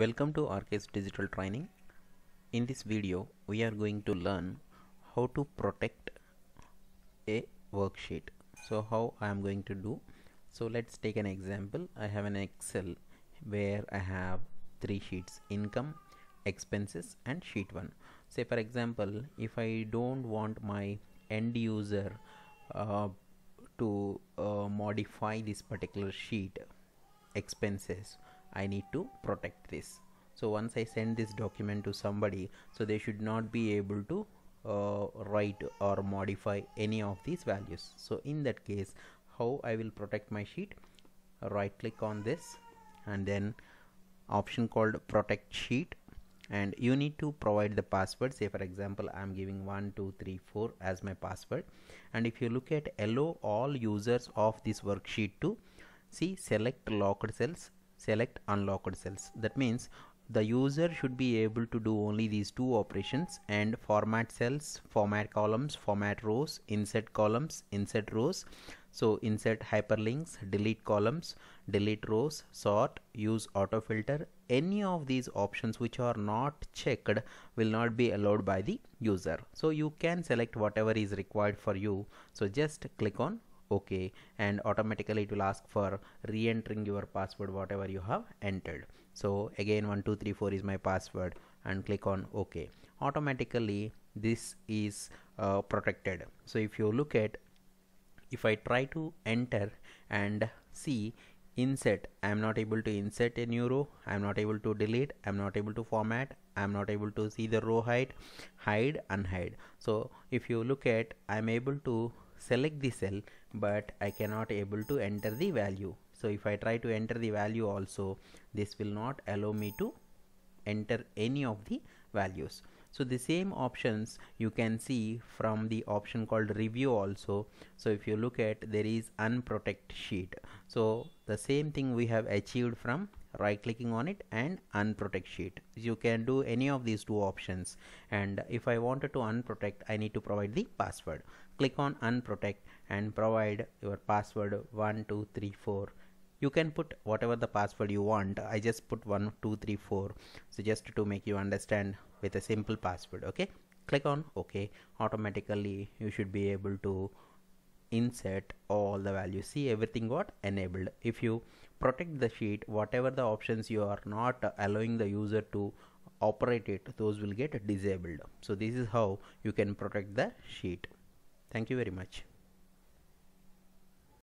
Welcome to RKS Digital Training. In this video, we are going to learn how to protect a worksheet. So how I am going to do. So let's take an example. I have an Excel where I have three sheets income, expenses and sheet one. Say for example, if I don't want my end user uh, to uh, modify this particular sheet expenses I need to protect this so once I send this document to somebody so they should not be able to uh, write or modify any of these values so in that case how I will protect my sheet right click on this and then option called protect sheet and you need to provide the password say for example i'm giving 1 2 3 4 as my password and if you look at allow all users of this worksheet to see select locked cells select unlocked cells that means the user should be able to do only these two operations and format cells format columns format rows insert columns insert rows so insert hyperlinks delete columns delete rows sort use auto filter any of these options which are not checked will not be allowed by the user so you can select whatever is required for you so just click on OK and automatically it will ask for re-entering your password whatever you have entered so again 1234 is my password and click on OK automatically this is uh, protected so if you look at if I try to enter and see insert I'm not able to insert a new row I'm not able to delete I'm not able to format I'm not able to see the row height hide unhide so if you look at I'm able to select the cell but I cannot able to enter the value so if I try to enter the value also this will not allow me to enter any of the values so the same options you can see from the option called review also so if you look at there is unprotect sheet so the same thing we have achieved from right clicking on it and unprotect sheet you can do any of these two options and if I wanted to unprotect I need to provide the password click on unprotect and provide your password 1234 you can put whatever the password you want i just put 1234 so just to make you understand with a simple password okay click on ok automatically you should be able to insert all the values see everything got enabled if you protect the sheet whatever the options you are not allowing the user to operate it those will get disabled so this is how you can protect the sheet thank you very much